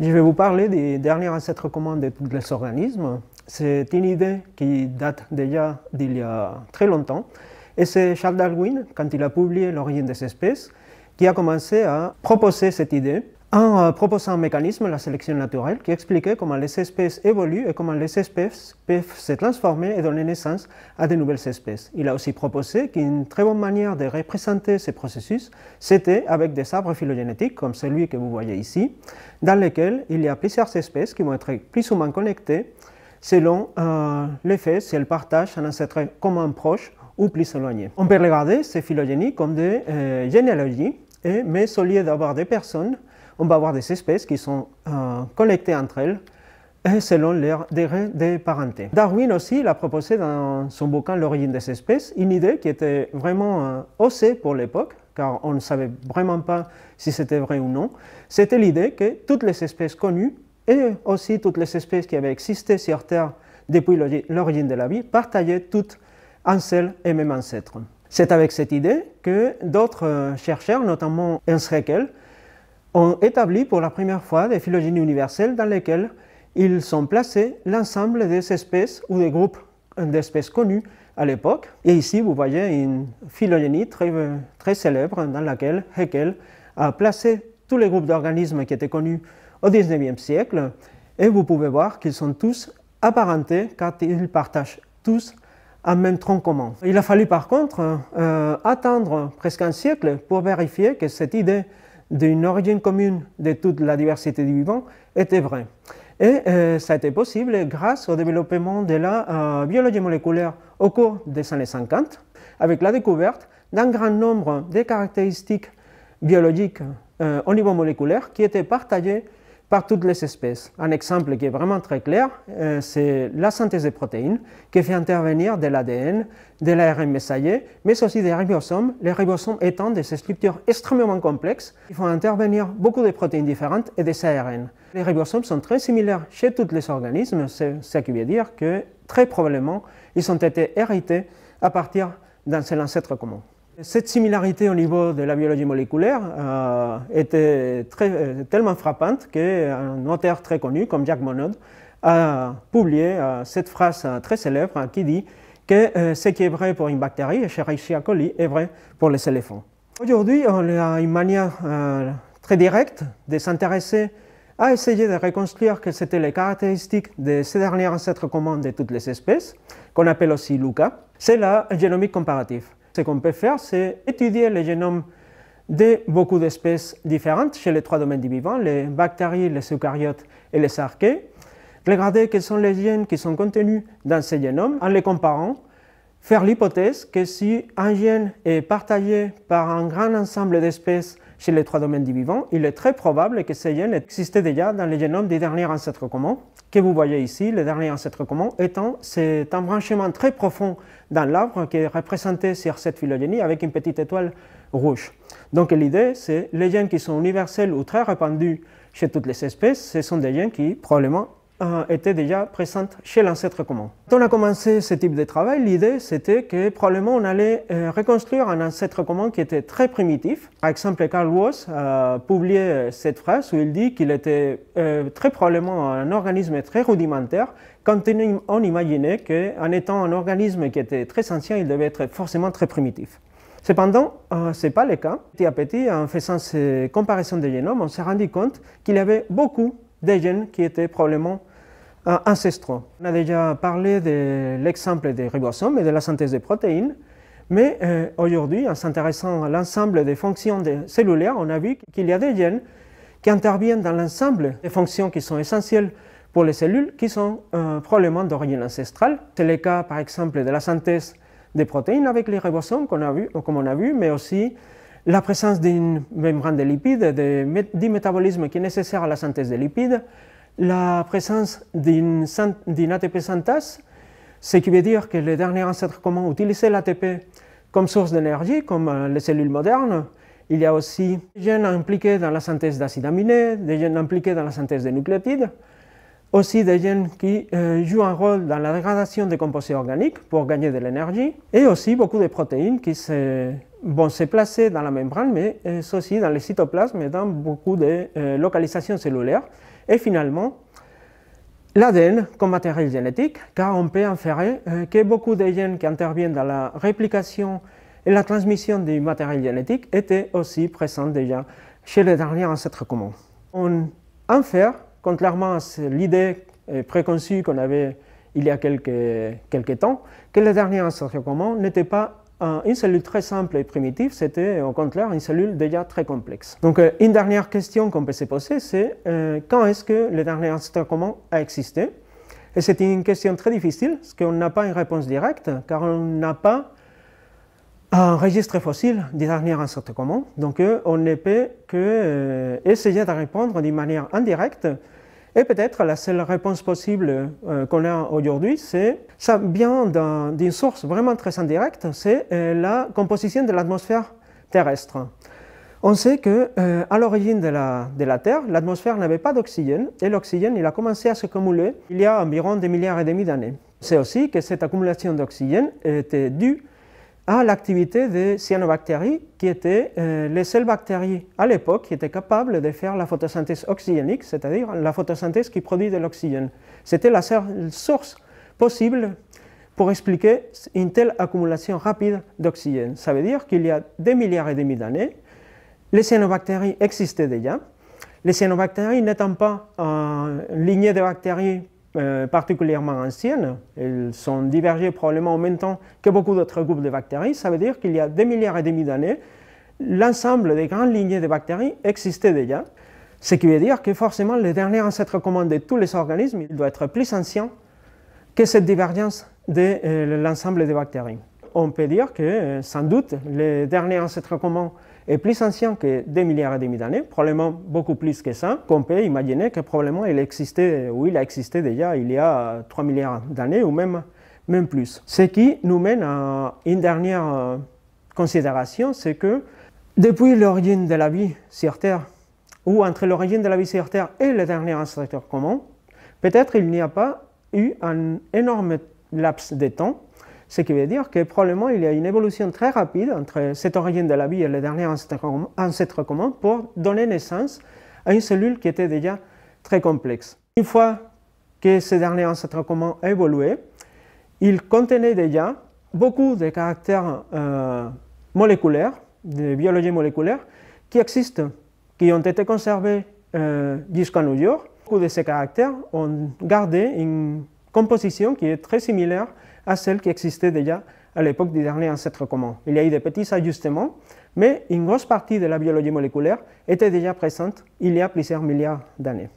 Je vais vous parler des derniers ancêtres communs de tous les organismes. C'est une idée qui date déjà d'il y a très longtemps. Et c'est Charles Darwin, quand il a publié L'origine des espèces, qui a commencé à proposer cette idée en euh, proposant un mécanisme, la sélection naturelle, qui expliquait comment les espèces évoluent et comment les espèces peuvent se transformer et donner naissance à de nouvelles espèces. Il a aussi proposé qu'une très bonne manière de représenter ces processus, c'était avec des arbres phylogénétiques, comme celui que vous voyez ici, dans lesquels il y a plusieurs espèces qui vont être plus ou moins connectées selon euh, l'effet si elles partagent un ancêtre commun proche ou plus éloigné. On peut regarder ces phylogénies comme des euh, généalogies, et, mais au lieu d'avoir des personnes, on va avoir des espèces qui sont euh, connectées entre elles euh, selon leur degré de parenté. Darwin aussi l'a proposé dans son bouquin L'origine des espèces, une idée qui était vraiment osée euh, pour l'époque, car on ne savait vraiment pas si c'était vrai ou non. C'était l'idée que toutes les espèces connues et aussi toutes les espèces qui avaient existé sur Terre depuis l'origine de la vie partageaient toutes un seul et même ancêtre. C'est avec cette idée que d'autres euh, chercheurs, notamment Heinz ont établi pour la première fois des phylogénies universelles dans lesquelles ils sont placés l'ensemble des espèces ou des groupes d'espèces connues à l'époque. Et ici, vous voyez une phylogénie très, très célèbre dans laquelle Haeckel a placé tous les groupes d'organismes qui étaient connus au 19e siècle. Et vous pouvez voir qu'ils sont tous apparentés car ils partagent tous un même tronc commun. Il a fallu par contre euh, attendre presque un siècle pour vérifier que cette idée d'une origine commune de toute la diversité du vivant était vrai. Et euh, ça a été possible grâce au développement de la euh, biologie moléculaire au cours des années 50, avec la découverte d'un grand nombre de caractéristiques biologiques euh, au niveau moléculaire qui étaient partagées par toutes les espèces. Un exemple qui est vraiment très clair, euh, c'est la synthèse des protéines qui fait intervenir de l'ADN, de l'ARN messager, mais aussi des ribosomes, les ribosomes étant des structures extrêmement complexes qui font intervenir beaucoup de protéines différentes et des ARN. Les ribosomes sont très similaires chez tous les organismes, ce qui veut dire que très probablement ils ont été hérités à partir d'un seul ancêtre commun. Cette similarité au niveau de la biologie moléculaire euh, était tellement frappante qu'un auteur très connu comme Jacques Monod a publié euh, cette phrase euh, très célèbre hein, qui dit que ce qui est vrai pour une bactérie, Escherichia coli, est vrai pour les éléphants. Aujourd'hui, on a une manière très directe de s'intéresser à essayer de reconstruire quelles étaient les caractéristiques de ces derniers ancêtres communs de toutes les espèces, qu'on appelle aussi LUCA. C'est la génomique comparative ce qu'on peut faire, c'est étudier les génomes de beaucoup d'espèces différentes chez les trois domaines du vivant, les bactéries, les eucaryotes et les archées. Regarder quels sont les gènes qui sont contenus dans ces génomes en les comparant. Faire l'hypothèse que si un gène est partagé par un grand ensemble d'espèces chez les trois domaines du vivant, il est très probable que ces gènes existaient déjà dans les génomes des derniers ancêtres communs, que vous voyez ici, les derniers ancêtres communs étant cet embranchement très profond dans l'arbre qui est représenté sur cette phylogénie avec une petite étoile rouge. Donc l'idée, c'est les gènes qui sont universels ou très répandus chez toutes les espèces, ce sont des gènes qui probablement euh, était déjà présente chez l'ancêtre commun. Quand on a commencé ce type de travail, l'idée c'était que probablement on allait euh, reconstruire un ancêtre commun qui était très primitif. Par exemple, Carl Woese euh, a publié cette phrase où il dit qu'il était très probablement un organisme très rudimentaire quand on imaginait qu'en étant un organisme qui était très ancien, il devait être forcément très primitif. Cependant, c'est ce n'est pas le cas. Petit à petit, en faisant ces comparaisons de génomes, on s'est rendu compte qu'il y avait beaucoup de gènes qui étaient probablement ancestraux. On a déjà parlé de l'exemple des ribosomes et de la synthèse des protéines, mais euh, aujourd'hui, en s'intéressant à l'ensemble des fonctions des cellulaires, on a vu qu'il y a des gènes qui interviennent dans l'ensemble des fonctions qui sont essentielles pour les cellules, qui sont euh, probablement d'origine ancestrale. C'est le cas, par exemple, de la synthèse des protéines avec les ribosomes, qu'on a vu, euh, comme on a vu, mais aussi la présence d'une membrane de lipides, du métabolisme qui est nécessaire à la synthèse des lipides, la présence d'une ATP synthase, ce qui veut dire que les derniers ancêtres communs utilisaient l'ATP comme source d'énergie, comme euh, les cellules modernes. Il y a aussi des gènes impliqués dans la synthèse d'acides aminés, des gènes impliqués dans la synthèse de nucléotides, aussi des gènes qui euh, jouent un rôle dans la dégradation des composés organiques pour gagner de l'énergie, et aussi beaucoup de protéines qui vont se placer dans la membrane, mais aussi euh, dans les cytoplasmes et dans beaucoup de localisations cellulaires. Et finalement, l'ADN comme matériel génétique, car on peut inférer que beaucoup des gènes qui interviennent dans la réplication et la transmission du matériel génétique étaient aussi présents déjà chez les derniers ancêtres communs. On infère, contrairement à l'idée euh, préconçue qu'on avait il y a quelques, quelques temps, que les derniers ancêtres communs n'étaient pas une cellule très simple et primitive, c'était au contraire une cellule déjà très complexe. Donc euh, une dernière question qu'on peut se poser, c'est euh, quand est-ce que le dernier ancêtre commun a existé Et c'est une question très difficile, parce qu'on n'a pas une réponse directe, car on n'a pas un registre fossile du dernier insecte commun, Donc euh, on ne peut que essayer de répondre d'une manière indirecte et peut-être la seule réponse possible euh, qu'on a aujourd'hui, c'est ça vient d'une source vraiment très indirecte, c'est euh, la composition de l'atmosphère terrestre. On sait que euh, à l'origine de la, de la Terre, l'atmosphère n'avait pas d'oxygène et l'oxygène il a commencé à s'accumuler il y a environ des milliards et demi d'années. C'est aussi que cette accumulation d'oxygène était due à l'activité des cyanobactéries, qui étaient euh, les seules bactéries à l'époque qui étaient capables de faire la photosynthèse oxygénique, c'est-à-dire la photosynthèse qui produit de l'oxygène. C'était la seule source possible pour expliquer une telle accumulation rapide d'oxygène. Ça veut dire qu'il y a des milliards et demi d'années, les cyanobactéries existaient déjà. Les cyanobactéries n'étant pas une lignée de bactéries euh, particulièrement anciennes, elles sont divergées probablement en même temps que beaucoup d'autres groupes de bactéries, ça veut dire qu'il y a des milliards et demi d'années, l'ensemble des grandes lignées de bactéries existait déjà, ce qui veut dire que forcément le dernier ancêtre commun de tous les organismes doit être plus ancien que cette divergence de euh, l'ensemble des bactéries. On peut dire que euh, sans doute le dernier ancêtre commun est plus ancien que 2 milliards et demi d'années, probablement beaucoup plus que ça, qu'on peut imaginer que probablement il existait, ou il a existé déjà il y a 3 milliards d'années ou même, même plus. Ce qui nous mène à une dernière euh, considération, c'est que depuis l'origine de la vie sur Terre, ou entre l'origine de la vie sur Terre et le dernier ancêtre commun, peut-être il n'y a pas eu un énorme laps de temps ce qui veut dire que probablement il y a une évolution très rapide entre cette origine de la vie et le dernier ancêtre commun pour donner naissance à une cellule qui était déjà très complexe. Une fois que ce dernier ancêtre commun a évolué, il contenait déjà beaucoup de caractères euh, moléculaires, de biologie moléculaire, qui existent, qui ont été conservés euh, jusqu'à nos jours. Beaucoup de ces caractères ont gardé une composition qui est très similaire à celle qui existait déjà à l'époque des derniers ancêtres communs. Il y a eu des petits ajustements, mais une grosse partie de la biologie moléculaire était déjà présente il y a plusieurs milliards d'années.